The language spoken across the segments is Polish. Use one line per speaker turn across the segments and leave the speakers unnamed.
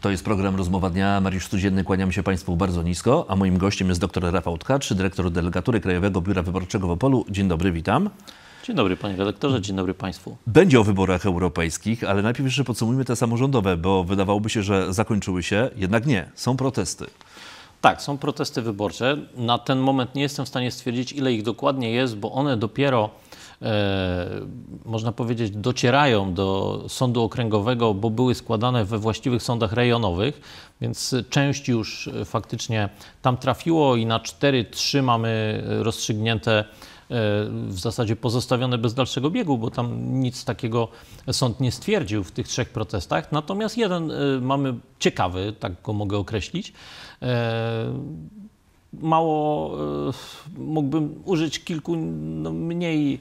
To jest program Rozmowa Dnia. Mariusz Codzienny, kłaniam się Państwu bardzo nisko, a moim gościem jest dr Rafał Tkacz, dyrektor Delegatury Krajowego Biura Wyborczego w Opolu. Dzień dobry, witam.
Dzień dobry panie redaktorze, dzień dobry państwu.
Będzie o wyborach europejskich, ale najpierw jeszcze podsumujmy te samorządowe, bo wydawałoby się, że zakończyły się, jednak nie, są protesty.
Tak, są protesty wyborcze. Na ten moment nie jestem w stanie stwierdzić, ile ich dokładnie jest, bo one dopiero E, można powiedzieć, docierają do sądu okręgowego, bo były składane we właściwych sądach rejonowych, więc część już faktycznie tam trafiło i na 4-3 mamy rozstrzygnięte e, w zasadzie pozostawione bez dalszego biegu, bo tam nic takiego sąd nie stwierdził w tych trzech protestach. Natomiast jeden e, mamy ciekawy, tak go mogę określić. Mało mógłbym użyć kilku no, mniej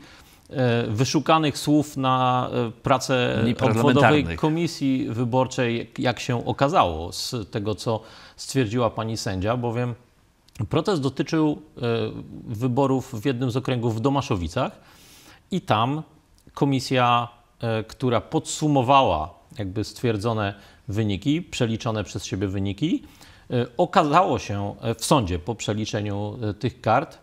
E, wyszukanych słów na e, pracę obwodowej komisji wyborczej, jak się okazało, z tego co stwierdziła pani sędzia, bowiem protest dotyczył e, wyborów w jednym z okręgów w Domaszowicach i tam komisja, która podsumowała jakby stwierdzone wyniki, przeliczone przez siebie wyniki, okazało się w sądzie po przeliczeniu tych kart,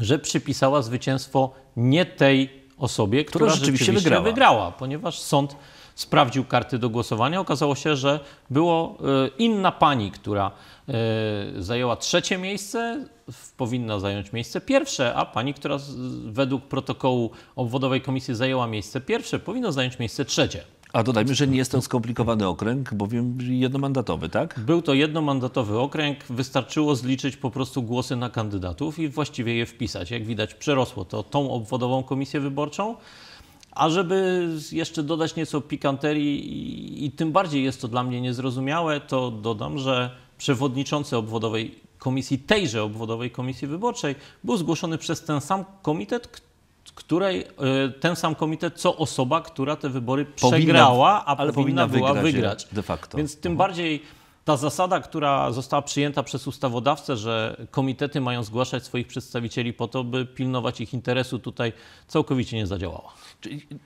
że przypisała zwycięstwo nie tej osobie, która, która rzeczywiście, rzeczywiście wygrała. wygrała, ponieważ sąd sprawdził karty do głosowania. Okazało się, że było e, inna pani, która e, zajęła trzecie miejsce, powinna zająć miejsce pierwsze, a pani, która według protokołu obwodowej komisji zajęła miejsce pierwsze, powinna zająć miejsce trzecie. A dodajmy, że nie jest to skomplikowany okręg, bowiem jednomandatowy, tak? Był to jednomandatowy okręg, wystarczyło zliczyć po prostu głosy na kandydatów i właściwie je wpisać. Jak widać, przerosło to tą obwodową komisję wyborczą. A żeby jeszcze dodać nieco pikanterii i, i tym bardziej jest to dla mnie niezrozumiałe, to dodam, że przewodniczący obwodowej komisji, tejże obwodowej komisji wyborczej, był zgłoszony przez ten sam komitet, której e, ten sam komitet, co osoba, która te wybory powinna, przegrała, a powinna, powinna była wygrać, De facto. Więc tym mhm. bardziej ta zasada, która została przyjęta przez ustawodawcę, że komitety mają zgłaszać swoich przedstawicieli po to, by pilnować ich interesu, tutaj całkowicie nie zadziałała.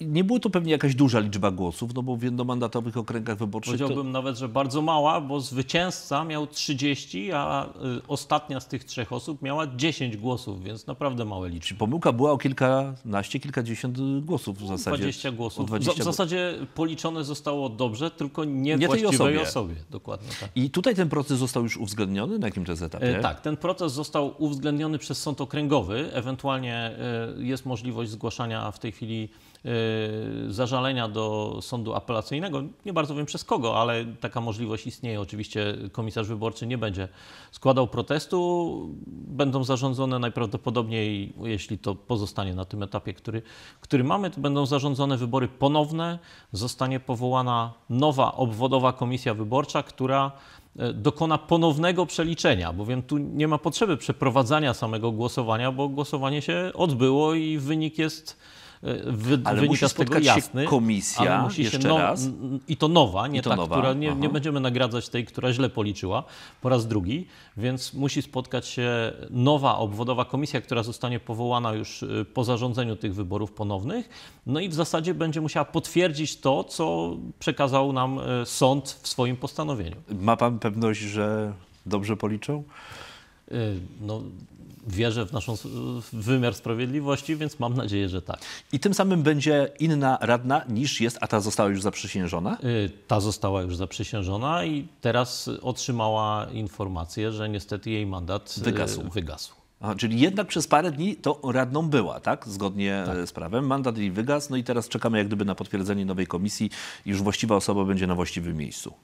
nie było to pewnie jakaś duża liczba głosów, no bo w jednomandatowych okręgach wyborczych. Powiedziałbym
to... nawet, że bardzo mała, bo zwycięzca miał 30, a y, ostatnia z tych trzech osób miała 10 głosów, więc naprawdę
małe liczby. Czyli pomyłka była o kilkanaście, kilkadziesiąt głosów w zasadzie. 20 głosów. 20... W
zasadzie policzone zostało dobrze, tylko nie, nie właściwej tej osobie. osobie. Dokładnie tak.
I tutaj ten proces został już uwzględniony? Na jakim to jest etapie? E, tak,
ten proces został uwzględniony przez sąd okręgowy. Ewentualnie e, jest możliwość zgłaszania w tej chwili Y, zażalenia do sądu apelacyjnego. Nie bardzo wiem przez kogo, ale taka możliwość istnieje. Oczywiście komisarz wyborczy nie będzie składał protestu. Będą zarządzone najprawdopodobniej, jeśli to pozostanie na tym etapie, który, który mamy, to będą zarządzone wybory ponowne. Zostanie powołana nowa obwodowa komisja wyborcza, która y, dokona ponownego przeliczenia, bowiem tu nie ma potrzeby przeprowadzania samego głosowania, bo głosowanie się odbyło i wynik jest E, wy, ale wynika z tego jasny. Się komisja, musi jeszcze się no, raz. I to nowa, nie to ta, nowa. która nie, nie, będziemy nagradzać tej, która źle policzyła po raz drugi, więc musi spotkać się nowa obwodowa komisja, która zostanie powołana już y, po zarządzeniu tych wyborów ponownych. No i w zasadzie będzie musiała potwierdzić to, co przekazał nam y, sąd w swoim postanowieniu.
Ma pan pewność,
że dobrze policzą? Y, no, wierzę w naszą w wymiar sprawiedliwości, więc mam nadzieję, że tak. I tym samym będzie inna radna niż jest, a ta została już zaprzysiężona? Y, ta została już zaprzysiężona i teraz otrzymała informację, że niestety jej mandat y, wygasł. wygasł.
Aha, czyli jednak przez parę dni to radną była, tak? Zgodnie tak. E, z prawem. Mandat jej wygasł, no i teraz czekamy jak gdyby na potwierdzenie nowej komisji. Już właściwa osoba będzie na właściwym miejscu.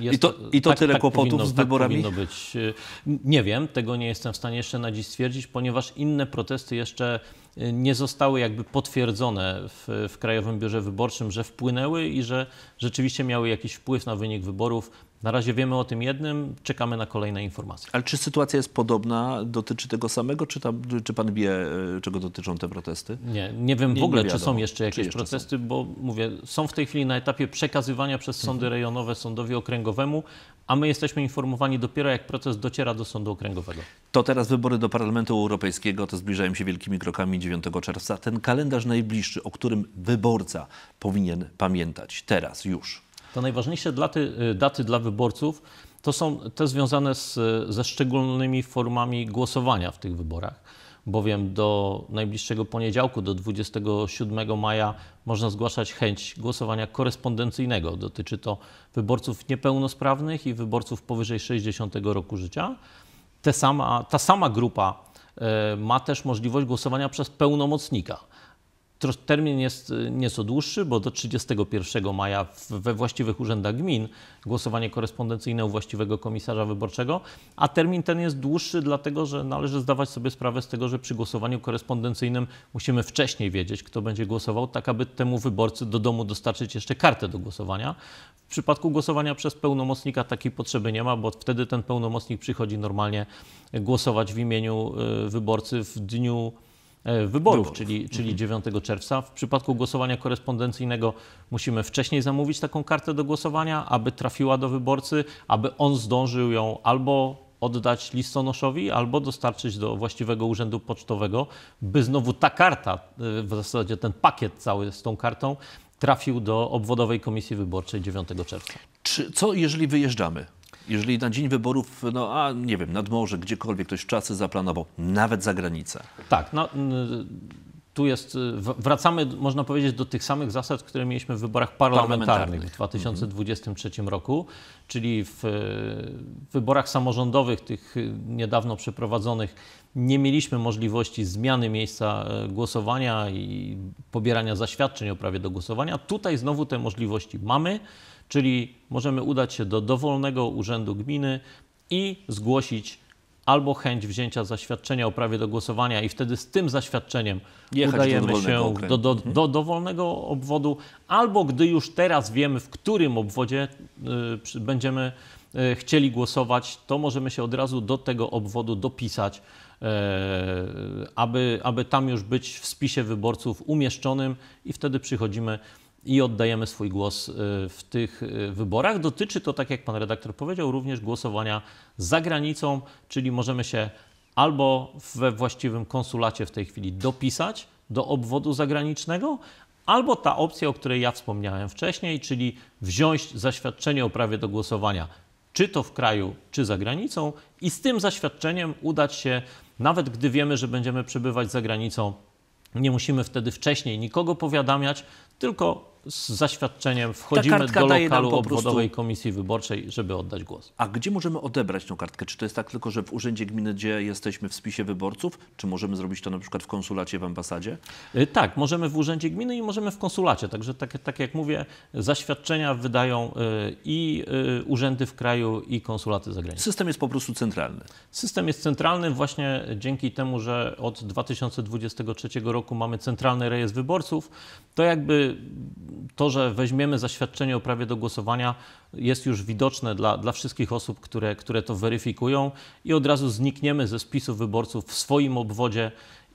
Jest, I to, i to tak, tyle tak kłopotów powinno, z tak wyborami? Tak
być. Y, nie wiem, tego nie jestem w stanie jeszcze na dziś stwierdzić, ponieważ inne protesty jeszcze y, nie zostały jakby potwierdzone w, w Krajowym Biurze Wyborczym, że wpłynęły i że rzeczywiście miały jakiś wpływ na wynik wyborów. Na razie wiemy o tym jednym, czekamy na kolejne informacje.
Ale czy sytuacja jest podobna, dotyczy tego samego, czy, tam, czy pan wie, e, czego dotyczą te protesty? Nie, nie wiem nie, w ogóle, nie czy są jeszcze jakieś
jeszcze protesty, są. bo mówię, są w tej chwili na etapie przekazywania przez mhm. sądy mhm. rejonowe sądowi okręgowemu, a my jesteśmy informowani dopiero jak proces dociera do sądu okręgowego.
To teraz wybory do Parlamentu Europejskiego, to zbliżają się wielkimi krokami 9 czerwca. Ten kalendarz najbliższy, o którym wyborca powinien pamiętać teraz już
to najważniejsze daty, y, daty dla wyborców to są te związane z, ze szczególnymi formami głosowania w tych wyborach, bowiem do najbliższego poniedziałku, do 27 maja, można zgłaszać chęć głosowania korespondencyjnego. Dotyczy to wyborców niepełnosprawnych i wyborców powyżej 60 roku życia. Te sama, ta sama grupa y, ma też możliwość głosowania przez pełnomocnika. Termin jest y, nieco dłuższy, bo do 31 maja we właściwych urzędach gmin głosowanie korespondencyjne u właściwego komisarza wyborczego, a termin ten jest dłuższy, dlatego że należy zdawać sobie sprawę z tego, że przy głosowaniu korespondencyjnym musimy wcześniej wiedzieć, kto będzie głosował, tak aby temu wyborcy do domu dostarczyć jeszcze kartę do głosowania. W przypadku głosowania przez pełnomocnika takiej potrzeby nie ma, bo wtedy ten pełnomocnik przychodzi normalnie głosować w imieniu y, wyborcy w dniu E, wyborów, wyborów. czyli, czyli 9 mhm. czerwca. W przypadku głosowania korespondencyjnego musimy wcześniej zamówić taką kartę do głosowania, aby trafiła do wyborcy, aby on zdążył ją albo oddać listonoszowi albo dostarczyć do właściwego urzędu pocztowego, by znowu ta karta, e, w zasadzie ten pakiet cały z tą kartą trafił do obwodowej komisji wyborczej 9 czerwca. Czy, co jeżeli wyjeżdżamy?
jeżeli na dzień wyborów, no a nie wiem, nad morze, gdziekolwiek ktoś czasy zaplanował, nawet za granicę.
Tak, no, tu jest, wracamy, można powiedzieć, do tych samych zasad, które mieliśmy w wyborach parlamentarnych w 2023 mhm. roku, czyli w wyborach samorządowych, tych niedawno przeprowadzonych, nie mieliśmy możliwości zmiany miejsca e, głosowania i pobierania zaświadczeń o prawie do głosowania. Tutaj znowu te możliwości mamy czyli możemy udać się do dowolnego urzędu gminy i zgłosić albo chęć wzięcia zaświadczenia o prawie do głosowania i wtedy z tym zaświadczeniem Jechać udajemy do się do, do, mhm. do, dowolnego obwodu, albo gdy już teraz wiemy, w którym obwodzie y, będziemy y, chcieli głosować, to możemy się od razu do tego obwodu dopisać, y, aby, aby tam już być w spisie wyborców umieszczonym i wtedy przychodzimy i oddajemy swój głos y, w tych y, wyborach. Dotyczy to, tak jak pan redaktor powiedział, również głosowania za granicą, czyli możemy się albo we właściwym konsulacie w tej chwili dopisać do obwodu zagranicznego, albo ta opcja, o której ja wspomniałem wcześniej, czyli wziąć zaświadczenie o prawie do głosowania, czy to w kraju, czy za granicą, i z tym zaświadczeniem udać się, nawet gdy wiemy, że będziemy przebywać za granicą. Nie musimy wtedy wcześniej nikogo powiadamiać, tylko z zaświadczeniem wchodzimy do lokalu obwodowej komisji wyborczej, żeby oddać głos. A
gdzie możemy odebrać tą kartkę? Czy to jest tak tylko, że w urzędzie gminy, gdzie jesteśmy w spisie wyborców, czy możemy
zrobić to na przykład w konsulacie, w ambasadzie? Y, tak, możemy w urzędzie gminy i możemy w konsulacie. Także tak, tak jak mówię, zaświadczenia wydają y, i y, urzędy w kraju i konsulaty zagraniczne. System jest po prostu centralny. System jest centralny właśnie dzięki temu, że od 2023 roku mamy centralny rejestr wyborców. To jakby to, że weźmiemy zaświadczenie o prawie do głosowania, jest już widoczne dla, dla wszystkich osób, które, które to weryfikują i od razu znikniemy ze spisu wyborców w swoim obwodzie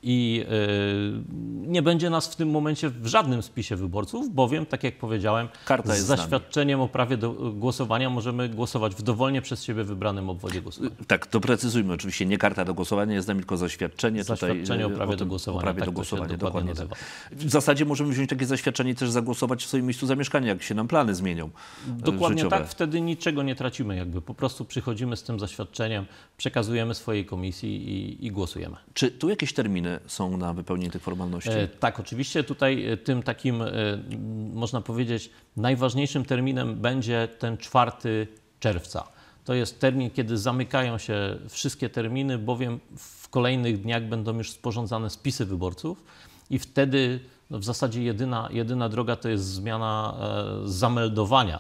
i y, nie będzie nas w tym momencie w żadnym spisie wyborców, bowiem, tak jak powiedziałem, Karta z zaświadczeniem o prawie do głosowania możemy głosować w dowolnie przez siebie wybranym obwodzie głosowania.
Tak, doprecyzujmy oczywiście, nie karta do głosowania jest z nami, tylko zaświadczenie. Zaświadczenie Tutaj, o y, prawie o tym, do głosowania. O prawie tak, do głosowania, dokładnie, dokładnie tak. W zasadzie możemy wziąć takie zaświadczenie i też zagłosować w swoim miejscu zamieszkania, jak się nam plany zmienią y, Dokładnie tak, życiowe. tak,
wtedy niczego nie tracimy jakby. Po prostu przychodzimy z tym zaświadczeniem, przekazujemy swojej komisji i, i głosujemy.
Czy tu jakieś terminy są na wypełnienie tych formalności? E,
tak, oczywiście tutaj e, tym takim, e, można powiedzieć, najważniejszym terminem będzie ten 4 czerwca. To jest termin, kiedy zamykają się wszystkie terminy, bowiem w kolejnych dniach będą już sporządzane spisy wyborców i wtedy no w zasadzie jedyna, jedyna droga to jest zmiana zameldowania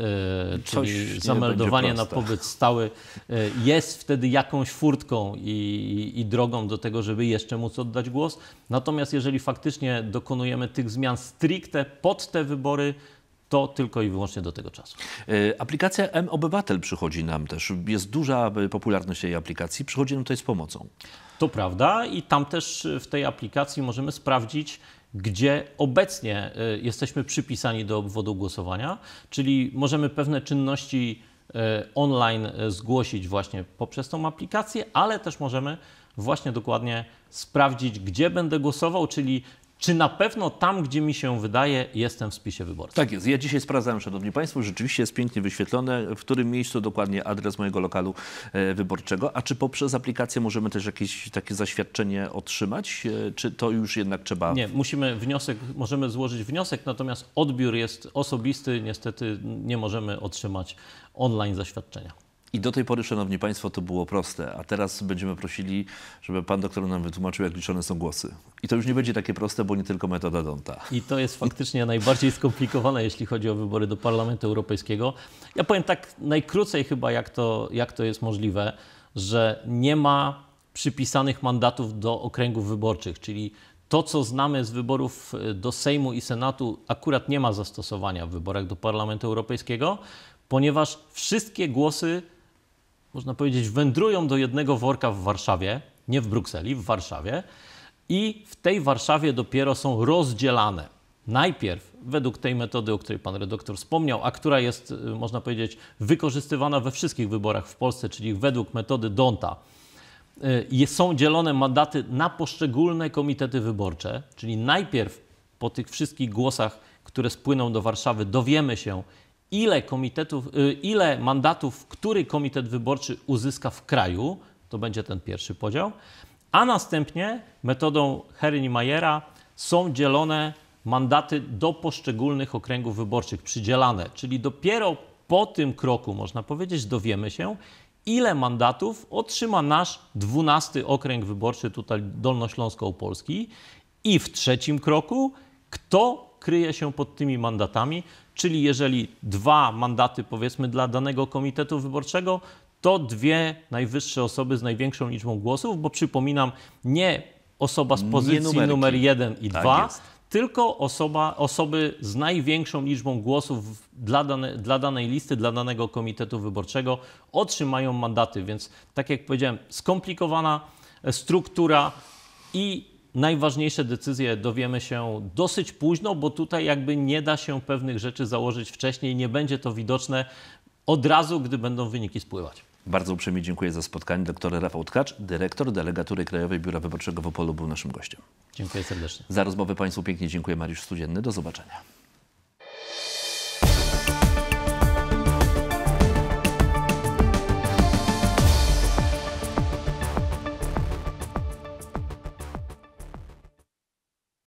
E, czyli Coś zameldowanie na pobyt stały, e, jest wtedy jakąś furtką i, i, drogą do tego, żeby jeszcze móc oddać głos. Natomiast jeżeli faktycznie dokonujemy tych zmian stricte pod te wybory, to tylko i wyłącznie do tego czasu. E,
aplikacja M-Obywatel przychodzi nam
też. Jest duża popularność tej aplikacji. Przychodzi nam tutaj z pomocą. To prawda i tam też w tej aplikacji możemy sprawdzić, gdzie obecnie e, jesteśmy przypisani do obwodu głosowania, czyli możemy pewne czynności e, online e, zgłosić właśnie poprzez tą aplikację, ale też możemy właśnie dokładnie sprawdzić, gdzie będę głosował, czyli czy na pewno tam, gdzie mi się wydaje, jestem w spisie wyborczym? Tak jest. Ja dzisiaj sprawdzałem, Szanowni Państwo, rzeczywiście jest pięknie wyświetlone, w którym miejscu dokładnie adres
mojego lokalu e, wyborczego. A czy poprzez aplikację możemy też jakieś takie zaświadczenie
otrzymać? E, czy to
już jednak trzeba...
Nie, musimy wniosek, możemy złożyć wniosek, natomiast odbiór jest osobisty. Niestety nie możemy otrzymać online zaświadczenia.
I do tej pory, Szanowni Państwo, to było proste, a teraz będziemy prosili, żeby Pan doktor nam wytłumaczył, jak liczone są głosy. I to już nie będzie takie proste, bo nie tylko metoda Donta.
I to jest faktycznie najbardziej skomplikowane, jeśli chodzi o wybory do Parlamentu Europejskiego. Ja powiem tak najkrócej chyba, jak to, jak to jest możliwe, że nie ma przypisanych mandatów do okręgów wyborczych, czyli to, co znamy z wyborów e, do Sejmu i Senatu, akurat nie ma zastosowania w wyborach do Parlamentu Europejskiego, ponieważ wszystkie głosy można powiedzieć, wędrują do jednego worka w Warszawie, nie w Brukseli, w Warszawie, i w tej Warszawie dopiero są rozdzielane. Najpierw według tej metody, o której pan redaktor wspomniał, a która jest, y, można powiedzieć, wykorzystywana we wszystkich wyborach w Polsce, czyli według metody Donta, y, są dzielone mandaty na poszczególne komitety wyborcze, czyli najpierw po tych wszystkich głosach, które spłyną do Warszawy, dowiemy się, ile komitetów, y, ile mandatów, który komitet wyborczy uzyska w kraju, to będzie ten pierwszy podział, a następnie metodą Herni Majera są dzielone mandaty do poszczególnych okręgów wyborczych przydzielane, czyli dopiero po tym kroku, można powiedzieć, dowiemy się, ile mandatów otrzyma nasz 12 okręg wyborczy tutaj Dolnośląsko-Opolski i w trzecim kroku, kto kryje się pod tymi mandatami, Czyli jeżeli dwa mandaty, powiedzmy, dla danego komitetu wyborczego, to dwie najwyższe osoby z największą liczbą głosów, bo przypominam, nie osoba z pozycji numer jeden i tak dwa, jest. tylko osoba, osoby z największą liczbą głosów dla, dane, dla danej listy, dla danego komitetu wyborczego otrzymają mandaty. Więc, tak jak powiedziałem, skomplikowana e, struktura i Najważniejsze decyzje dowiemy się dosyć późno, bo tutaj jakby nie da się pewnych rzeczy założyć wcześniej, nie będzie to widoczne od razu, gdy będą wyniki spływać.
Bardzo uprzejmie dziękuję za spotkanie. Doktor Rafał Tkacz, dyrektor delegatury Krajowej Biura Wyborczego w Opolu, był naszym gościem.
Dziękuję serdecznie.
Za rozmowę Państwu pięknie dziękuję. Mariusz Studzienny. Do zobaczenia.